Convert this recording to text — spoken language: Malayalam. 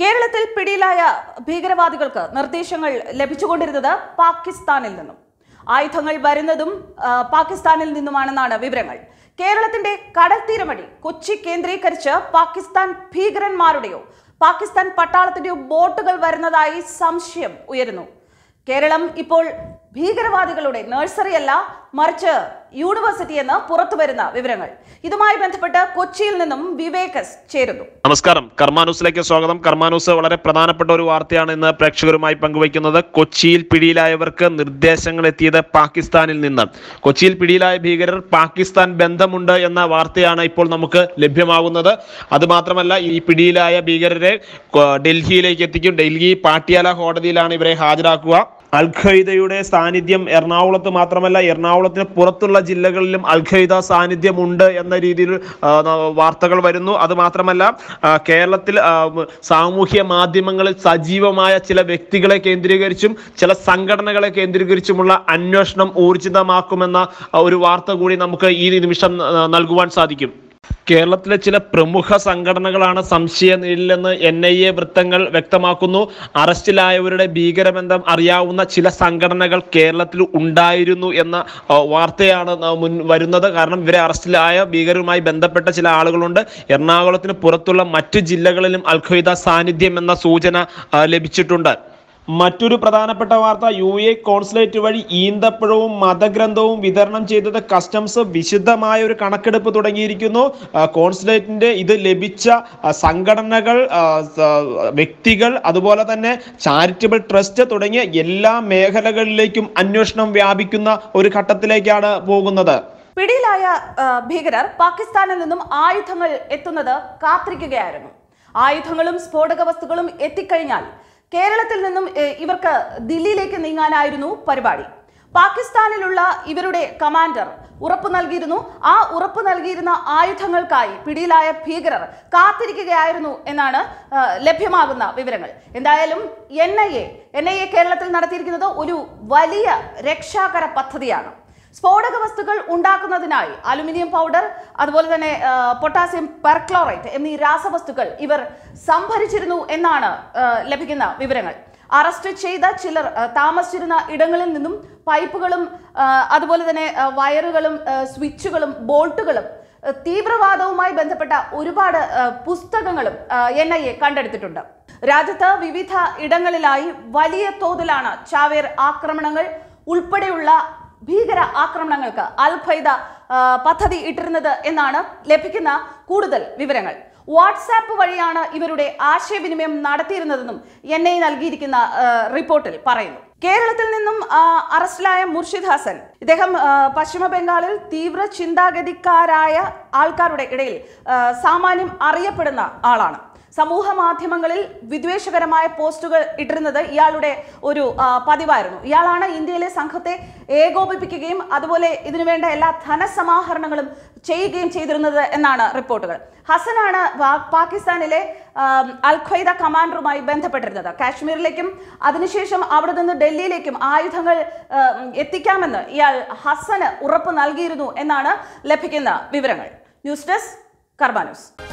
കേരളത്തിൽ പിടിയിലായ ഭീകരവാദികൾക്ക് നിർദ്ദേശങ്ങൾ ലഭിച്ചുകൊണ്ടിരുന്നത് പാകിസ്ഥാനിൽ നിന്നും ആയുധങ്ങൾ വരുന്നതും പാകിസ്ഥാനിൽ നിന്നുമാണെന്നാണ് വിവരങ്ങൾ കേരളത്തിന്റെ കടൽ തീരമടി കൊച്ചി കേന്ദ്രീകരിച്ച് പാകിസ്ഥാൻ ഭീകരന്മാരുടെയോ പാകിസ്ഥാൻ പട്ടാളത്തിന്റെയോ ബോട്ടുകൾ വരുന്നതായി സംശയം ഉയരുന്നു കേരളം ഇപ്പോൾ ഭീകരവാദികളുടെ നഴ്സറി അല്ല മറിച്ച് യൂണിവേഴ്സിറ്റി എന്ന് പുറത്തു വരുന്ന വിവരങ്ങൾ ഇതുമായി ബന്ധപ്പെട്ട് കൊച്ചിയിൽ നിന്നും വിവേകസ് ചേരുന്നു നമസ്കാരം കർമാനൂസിലേക്ക് സ്വാഗതം കർമാനൂസ് വളരെ പ്രധാനപ്പെട്ട ഒരു വാർത്തയാണ് ഇന്ന് പ്രേക്ഷകരുമായി പങ്കുവയ്ക്കുന്നത് കൊച്ചിയിൽ പിടിയിലായവർക്ക് നിർദ്ദേശങ്ങൾ എത്തിയത് പാകിസ്ഥാനിൽ നിന്ന് കൊച്ചിയിൽ പിടിയിലായ ഭീകരർ പാകിസ്ഥാൻ ബന്ധമുണ്ട് എന്ന വാർത്തയാണ് ഇപ്പോൾ നമുക്ക് ലഭ്യമാകുന്നത് അതുമാത്രമല്ല ഈ പിടിയിലായ ഭീകരരെ ഡൽഹിയിലേക്ക് എത്തിക്കും ഡൽഹി പാട്ടിയാല കോടതിയിലാണ് ഇവരെ ഹാജരാക്കുക അൽ ഖയ്ദയുടെ സാന്നിധ്യം എറണാകുളത്ത് മാത്രമല്ല എറണാകുളത്തിന് പുറത്തുള്ള ജില്ലകളിലും അൽ ഖയ്ദ സാന്നിധ്യമുണ്ട് എന്ന രീതിയിൽ വാർത്തകൾ വരുന്നു അത് മാത്രമല്ല കേരളത്തിൽ സാമൂഹ്യ മാധ്യമങ്ങളിൽ സജീവമായ ചില വ്യക്തികളെ കേന്ദ്രീകരിച്ചും ചില സംഘടനകളെ കേന്ദ്രീകരിച്ചുമുള്ള അന്വേഷണം ഊർജിതമാക്കുമെന്ന ഒരു വാർത്ത കൂടി നമുക്ക് ഈ നിമിഷം നൽകുവാൻ സാധിക്കും കേരളത്തിലെ ചില പ്രമുഖ സംഘടനകളാണ് സംശയ നിഴലിലെന്ന് എൻ ഐ എ വൃത്തങ്ങൾ വ്യക്തമാക്കുന്നു അറസ്റ്റിലായവരുടെ ഭീകരബന്ധം അറിയാവുന്ന ചില സംഘടനകൾ കേരളത്തിൽ ഉണ്ടായിരുന്നു എന്ന വാർത്തയാണ് മുൻ വരുന്നത് കാരണം ഇവരെ അറസ്റ്റിലായ ഭീകരരുമായി ബന്ധപ്പെട്ട ചില ആളുകളുണ്ട് എറണാകുളത്തിന് പുറത്തുള്ള മറ്റു ജില്ലകളിലും അൽഖയ്ദ സാന്നിധ്യം എന്ന സൂചന ലഭിച്ചിട്ടുണ്ട് മറ്റൊരു പ്രധാനപ്പെട്ട വാർത്ത യു എ കോൺസുലേറ്റ് വഴി ഈന്തപ്പഴവും മതഗ്രന്ഥവും വിതരണം ചെയ്തത് കസ്റ്റംസ് വിശുദ്ധമായ ഒരു കണക്കെടുപ്പ് തുടങ്ങിയിരിക്കുന്നു കോൺസുലേറ്റിന്റെ ഇത് ലഭിച്ച സംഘടനകൾ വ്യക്തികൾ അതുപോലെ തന്നെ ചാരിറ്റബിൾ ട്രസ്റ്റ് തുടങ്ങിയ എല്ലാ മേഖലകളിലേക്കും അന്വേഷണം വ്യാപിക്കുന്ന ഒരു ഘട്ടത്തിലേക്കാണ് പോകുന്നത് പിടിയിലായ ഭീകരർ പാകിസ്ഥാനിൽ നിന്നും ആയുധങ്ങൾ എത്തുന്നത് കാത്തിരിക്കുകയായിരുന്നു ആയുധങ്ങളും സ്ഫോടക വസ്തുക്കളും എത്തിക്കഴിഞ്ഞാൽ കേരളത്തിൽ നിന്നും ഇവർക്ക് ദില്ലിയിലേക്ക് നീങ്ങാനായിരുന്നു പരിപാടി പാകിസ്ഥാനിലുള്ള ഇവരുടെ കമാൻഡർ ഉറപ്പ് നൽകിയിരുന്നു ആ ഉറപ്പ് നൽകിയിരുന്ന ആയുധങ്ങൾക്കായി പിടിയിലായ ഭീകരർ കാത്തിരിക്കുകയായിരുന്നു എന്നാണ് ലഭ്യമാകുന്ന വിവരങ്ങൾ എന്തായാലും N I A N I A കേരളത്തിൽ നടത്തിയിരിക്കുന്നത് ഒരു വലിയ രക്ഷാകര പദ്ധതിയാണ് സ്ഫോടക വസ്തുക്കൾ ഉണ്ടാക്കുന്നതിനായി അലുമിനിയം പൗഡർ അതുപോലെ തന്നെ പൊട്ടാസ്യം പെർക്ലോറേറ്റ് എന്നീ രാസവസ്തുക്കൾ ഇവർ സംഭരിച്ചിരുന്നു എന്നാണ് ലഭിക്കുന്ന വിവരങ്ങൾ അറസ്റ്റ് ചെയ്ത ചിലർ താമസിച്ചിരുന്ന ഇടങ്ങളിൽ നിന്നും പൈപ്പുകളും അതുപോലെ തന്നെ വയറുകളും സ്വിച്ചുകളും ബോൾട്ടുകളും തീവ്രവാദവുമായി ബന്ധപ്പെട്ട ഒരുപാട് പുസ്തകങ്ങളും എൻ ഐ എ കണ്ടെടുത്തിട്ടുണ്ട് രാജ്യത്ത് വിവിധ ഇടങ്ങളിലായി വലിയ തോതിലാണ് ചാവേർ ആക്രമണങ്ങൾ ഉൾപ്പെടെയുള്ള ഭീകര ആക്രമണങ്ങൾക്ക് അൽ പദ്ധതി ഇട്ടിരുന്നത് എന്നാണ് ലഭിക്കുന്ന കൂടുതൽ വിവരങ്ങൾ വാട്സാപ്പ് വഴിയാണ് ഇവരുടെ ആശയവിനിമയം നടത്തിയിരുന്നതെന്നും എൻ ഐ നൽകിയിരിക്കുന്ന റിപ്പോർട്ടിൽ പറയുന്നു കേരളത്തിൽ നിന്നും അറസ്റ്റിലായ മുർഷിദ് ഹസൻ ഇദ്ദേഹം പശ്ചിമ ബംഗാളിൽ തീവ്ര ചിന്താഗതിക്കാരായ ആൾക്കാരുടെ ഇടയിൽ സാമാന്യം അറിയപ്പെടുന്ന ആളാണ് സമൂഹ മാധ്യമങ്ങളിൽ വിദ്വേഷകരമായ പോസ്റ്റുകൾ ഇട്ടിരുന്നത് ഇയാളുടെ ഒരു പതിവായിരുന്നു ഇയാളാണ് ഇന്ത്യയിലെ സംഘത്തെ ഏകോപിപ്പിക്കുകയും അതുപോലെ ഇതിനുവേണ്ട എല്ലാ ധനസമാഹരണങ്ങളും ചെയ്യുകയും ചെയ്തിരുന്നത് എന്നാണ് റിപ്പോർട്ടുകൾ ഹസനാണ് പാകിസ്ഥാനിലെ അൽ ഖൈദ കമാൻഡറുമായി ബന്ധപ്പെട്ടിരുന്നത് കാശ്മീരിലേക്കും അതിനുശേഷം അവിടെ നിന്ന് ഡൽഹിയിലേക്കും ആയുധങ്ങൾ എത്തിക്കാമെന്ന് ഇയാൾ ഹസന് ഉറപ്പ് നൽകിയിരുന്നു എന്നാണ് ലഭിക്കുന്ന വിവരങ്ങൾ ന്യൂസ് ഡെസ്ക് കർബാനൂസ്